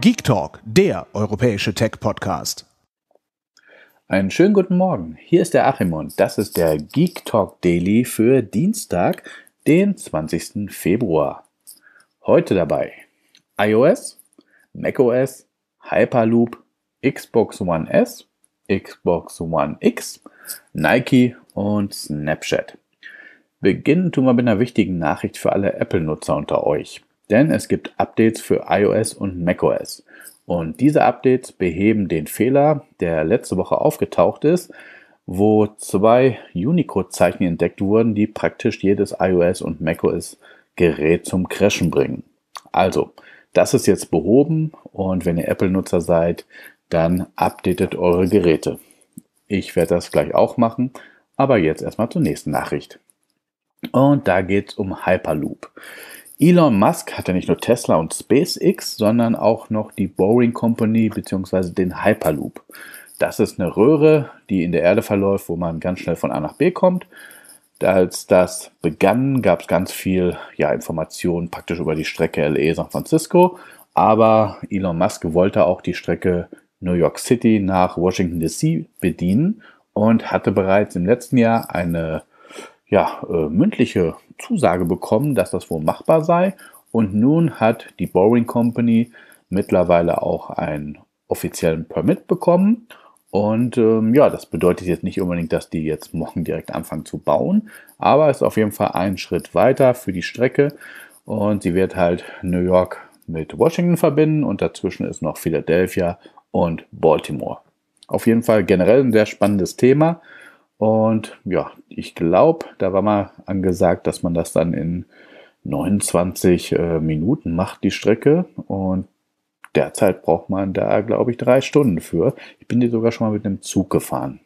Geek Talk, der europäische Tech-Podcast. Einen schönen guten Morgen. Hier ist der Achim und das ist der Geek Talk Daily für Dienstag, den 20. Februar. Heute dabei iOS, macOS, Hyperloop, Xbox One S, Xbox One X, Nike und Snapchat. Beginnen tun wir mit einer wichtigen Nachricht für alle Apple-Nutzer unter euch. Denn es gibt Updates für iOS und macOS. Und diese Updates beheben den Fehler, der letzte Woche aufgetaucht ist, wo zwei Unicode-Zeichen entdeckt wurden, die praktisch jedes iOS und macOS-Gerät zum Crashen bringen. Also, das ist jetzt behoben und wenn ihr Apple-Nutzer seid, dann updatet eure Geräte. Ich werde das gleich auch machen, aber jetzt erstmal zur nächsten Nachricht. Und da geht es um Hyperloop. Elon Musk hat ja nicht nur Tesla und SpaceX, sondern auch noch die Boring Company bzw. den Hyperloop. Das ist eine Röhre, die in der Erde verläuft, wo man ganz schnell von A nach B kommt. Als das begann, gab es ganz viel ja, Informationen praktisch über die Strecke LE San Francisco. Aber Elon Musk wollte auch die Strecke New York City nach Washington DC bedienen und hatte bereits im letzten Jahr eine ja, äh, mündliche Zusage bekommen, dass das wohl machbar sei. Und nun hat die Boring Company mittlerweile auch einen offiziellen Permit bekommen. Und ähm, ja, das bedeutet jetzt nicht unbedingt, dass die jetzt morgen direkt anfangen zu bauen, aber es ist auf jeden Fall ein Schritt weiter für die Strecke. Und sie wird halt New York mit Washington verbinden und dazwischen ist noch Philadelphia und Baltimore. Auf jeden Fall generell ein sehr spannendes Thema. Und ja, ich glaube, da war mal angesagt, dass man das dann in 29 äh, Minuten macht, die Strecke. Und derzeit braucht man da, glaube ich, drei Stunden für. Ich bin die sogar schon mal mit einem Zug gefahren.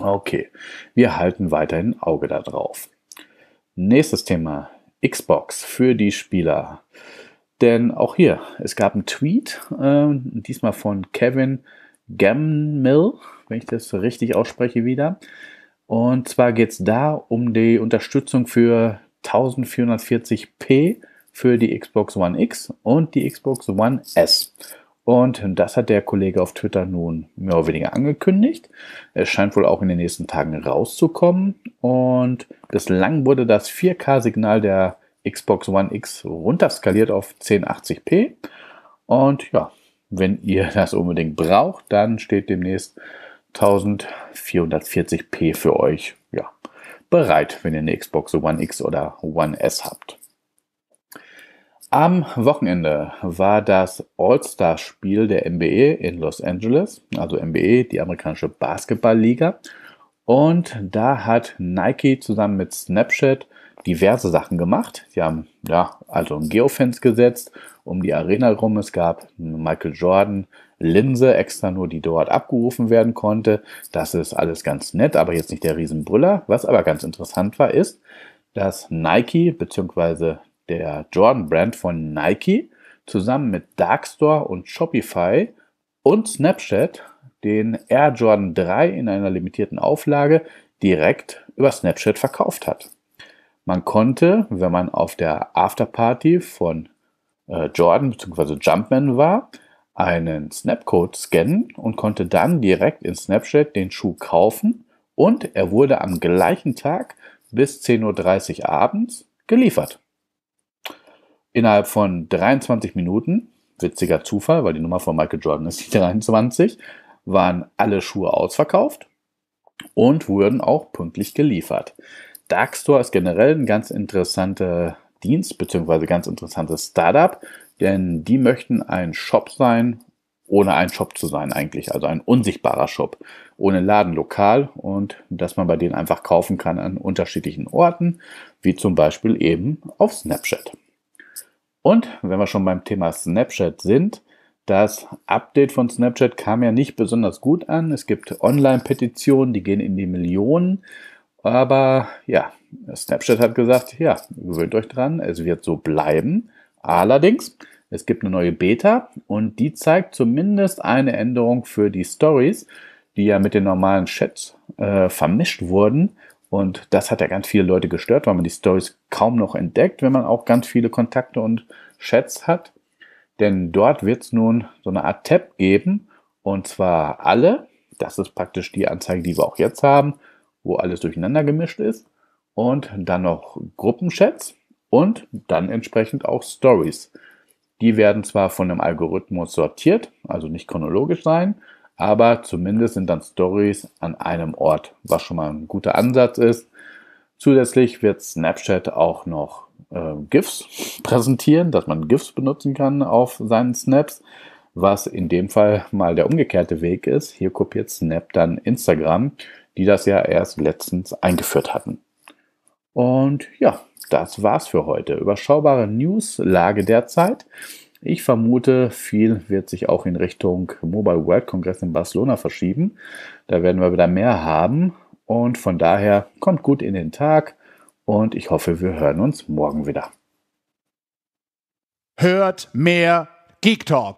Okay, wir halten weiterhin ein Auge darauf. Nächstes Thema, Xbox für die Spieler. Denn auch hier, es gab einen Tweet, äh, diesmal von Kevin Gammill, wenn ich das richtig ausspreche wieder. Und zwar geht es da um die Unterstützung für 1440p für die Xbox One X und die Xbox One S. Und das hat der Kollege auf Twitter nun mehr oder weniger angekündigt. Es scheint wohl auch in den nächsten Tagen rauszukommen. Und bislang wurde das 4K-Signal der Xbox One X runterskaliert auf 1080p. Und ja, wenn ihr das unbedingt braucht, dann steht demnächst 1440p für euch ja, bereit, wenn ihr eine Xbox One X oder One S habt. Am Wochenende war das All-Star-Spiel der NBA in Los Angeles, also NBA, die amerikanische Basketballliga. Und da hat Nike zusammen mit Snapchat diverse Sachen gemacht. Sie haben ja also ein Geofence gesetzt, um die Arena rum. Es gab Michael Jordan Linse, extra nur die dort abgerufen werden konnte. Das ist alles ganz nett, aber jetzt nicht der Riesenbrüller. Was aber ganz interessant war, ist, dass Nike bzw. der Jordan Brand von Nike zusammen mit Darkstore und Shopify und Snapchat den Air Jordan 3 in einer limitierten Auflage direkt über Snapchat verkauft hat. Man konnte, wenn man auf der Afterparty von äh, Jordan bzw. Jumpman war, einen Snapcode scannen und konnte dann direkt in Snapchat den Schuh kaufen und er wurde am gleichen Tag bis 10.30 Uhr abends geliefert. Innerhalb von 23 Minuten, witziger Zufall, weil die Nummer von Michael Jordan ist die 23, waren alle Schuhe ausverkauft und wurden auch pünktlich geliefert. Darkstore ist generell ein ganz interessanter Dienst bzw. ganz interessantes Startup, denn die möchten ein Shop sein, ohne ein Shop zu sein eigentlich, also ein unsichtbarer Shop, ohne Ladenlokal und dass man bei denen einfach kaufen kann an unterschiedlichen Orten, wie zum Beispiel eben auf Snapchat. Und wenn wir schon beim Thema Snapchat sind, das Update von Snapchat kam ja nicht besonders gut an. Es gibt Online-Petitionen, die gehen in die Millionen. Aber ja, Snapchat hat gesagt, ja, gewöhnt euch dran, es wird so bleiben. Allerdings, es gibt eine neue Beta und die zeigt zumindest eine Änderung für die Stories, die ja mit den normalen Chats äh, vermischt wurden. Und das hat ja ganz viele Leute gestört, weil man die Stories kaum noch entdeckt, wenn man auch ganz viele Kontakte und Chats hat. Denn dort wird es nun so eine Art Tab geben. Und zwar alle. Das ist praktisch die Anzeige, die wir auch jetzt haben wo alles durcheinander gemischt ist. Und dann noch Gruppenchats und dann entsprechend auch Stories. Die werden zwar von einem Algorithmus sortiert, also nicht chronologisch sein, aber zumindest sind dann Stories an einem Ort, was schon mal ein guter Ansatz ist. Zusätzlich wird Snapchat auch noch äh, GIFs präsentieren, dass man GIFs benutzen kann auf seinen Snaps, was in dem Fall mal der umgekehrte Weg ist. Hier kopiert Snap dann Instagram, die das ja erst letztens eingeführt hatten. Und ja, das war's für heute. Überschaubare Newslage derzeit. Ich vermute, viel wird sich auch in Richtung Mobile World Congress in Barcelona verschieben. Da werden wir wieder mehr haben. Und von daher kommt gut in den Tag und ich hoffe, wir hören uns morgen wieder. Hört mehr Geek Talk.